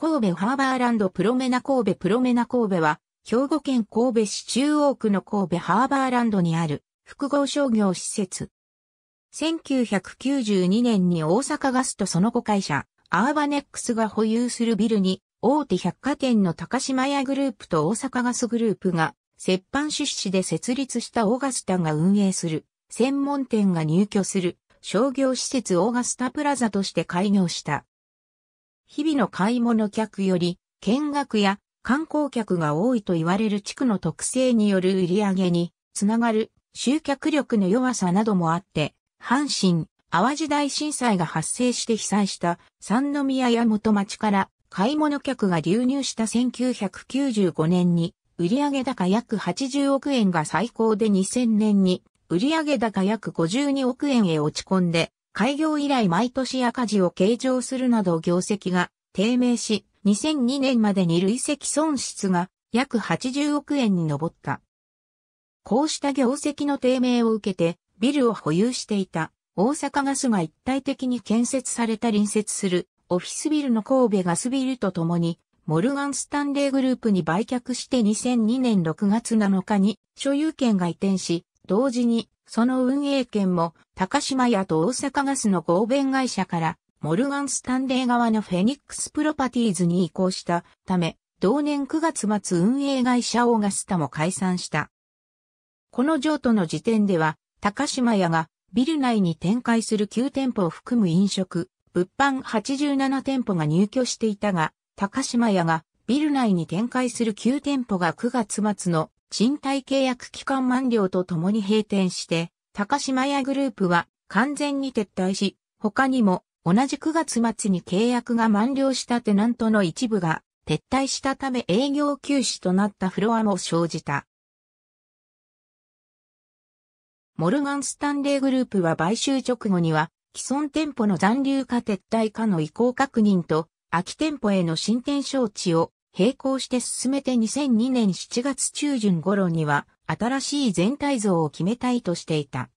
神戸ハーバーランドプロメナ神戸プロメナ神戸は、兵庫県神戸市中央区の神戸ハーバーランドにある複合商業施設。1992年に大阪ガスとその子会社、アーバネックスが保有するビルに、大手百貨店の高島屋グループと大阪ガスグループが、折半出資で設立したオーガスタが運営する、専門店が入居する、商業施設オーガスタプラザとして開業した。日々の買い物客より見学や観光客が多いと言われる地区の特性による売り上げにつながる集客力の弱さなどもあって、阪神、淡路大震災が発生して被災した三宮や元町から買い物客が流入した1995年に売上高約80億円が最高で2000年に売上高約52億円へ落ち込んで開業以来毎年赤字を計上するなど業績が低迷し、2002年までに累積損失が約80億円に上った。こうした業績の低迷を受けて、ビルを保有していた大阪ガスが一体的に建設された隣接するオフィスビルの神戸ガスビルとともに、モルガン・スタンレーグループに売却して2002年6月7日に所有権が移転し、同時にその運営権も高島屋と大阪ガスの合弁会社から、モルガン・スタンレー側のフェニックスプロパティーズに移行したため、同年9月末運営会社オーガスタも解散した。この譲渡の時点では、高島屋がビル内に展開する9店舗を含む飲食、物販87店舗が入居していたが、高島屋がビル内に展開する9店舗が9月末の賃貸契約期間満了とともに閉店して、高島屋グループは完全に撤退し、他にも同じ9月末に契約が満了したテナントの一部が撤退したため営業休止となったフロアも生じた。モルガン・スタンレーグループは買収直後には既存店舗の残留か撤退かの移行確認と空き店舗への新店招致を並行して進めて2002年7月中旬頃には新しい全体像を決めたいとしていた。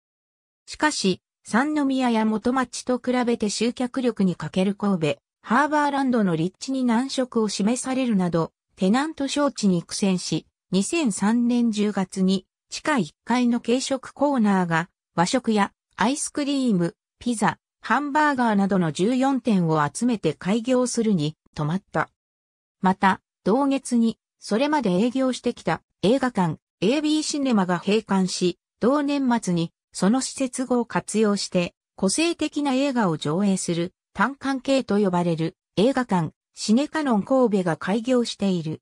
しかし、三宮や元町と比べて集客力に欠ける神戸、ハーバーランドの立地に難色を示されるなど、テナント招致に苦戦し、2003年10月に地下1階の軽食コーナーが和食やアイスクリーム、ピザ、ハンバーガーなどの14点を集めて開業するに止まった。また、同月にそれまで営業してきた映画館、AB シネマが閉館し、同年末にその施設後を活用して個性的な映画を上映する単館系と呼ばれる映画館シネカノン神戸が開業している。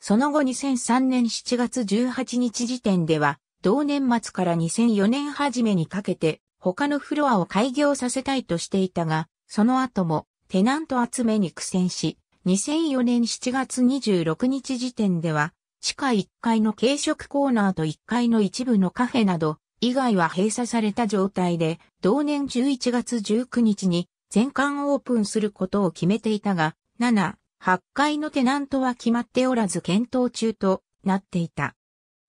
その後2003年7月18日時点では同年末から2004年初めにかけて他のフロアを開業させたいとしていたが、その後もテナント集めに苦戦し、2004年7月26日時点では地下1階の軽食コーナーと1階の一部のカフェなど、以外は閉鎖された状態で、同年11月19日に全館オープンすることを決めていたが、7、8階のテナントは決まっておらず検討中となっていた。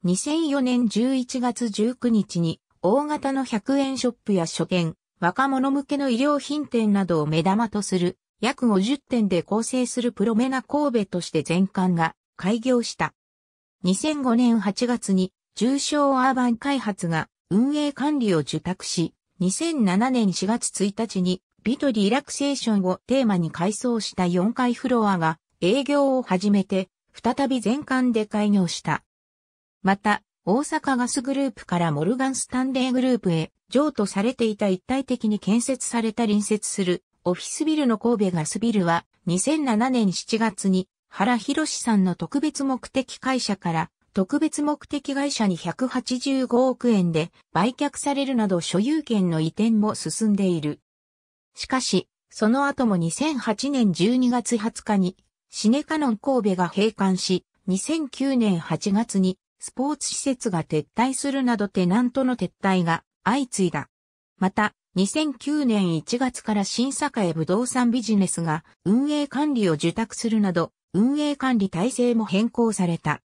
2004年11月19日に大型の100円ショップや書店、若者向けの衣料品店などを目玉とする約50店で構成するプロメナ神戸として全館が開業した。2005年8月に重症アーバン開発が運営管理を受託し、2007年4月1日にビトリラクセーションをテーマに改装した4階フロアが営業を始めて、再び全館で開業した。また、大阪ガスグループからモルガン・スタンレーグループへ譲渡されていた一体的に建設された隣接するオフィスビルの神戸ガスビルは2007年7月に原博さんの特別目的会社から特別目的会社に185億円で売却されるなど所有権の移転も進んでいる。しかし、その後も2008年12月20日にシネカノン神戸が閉館し、2009年8月にスポーツ施設が撤退するなどテナントの撤退が相次いだ。また、2009年1月から新栄武道産ビジネスが運営管理を受託するなど、運営管理体制も変更された。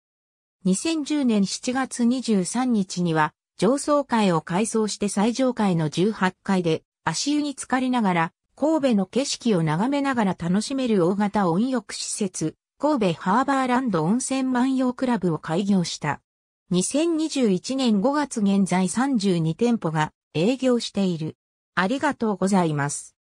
2010年7月23日には、上層階を改装して最上階の18階で、足湯に浸かりながら、神戸の景色を眺めながら楽しめる大型温浴施設、神戸ハーバーランド温泉万葉クラブを開業した。2021年5月現在32店舗が営業している。ありがとうございます。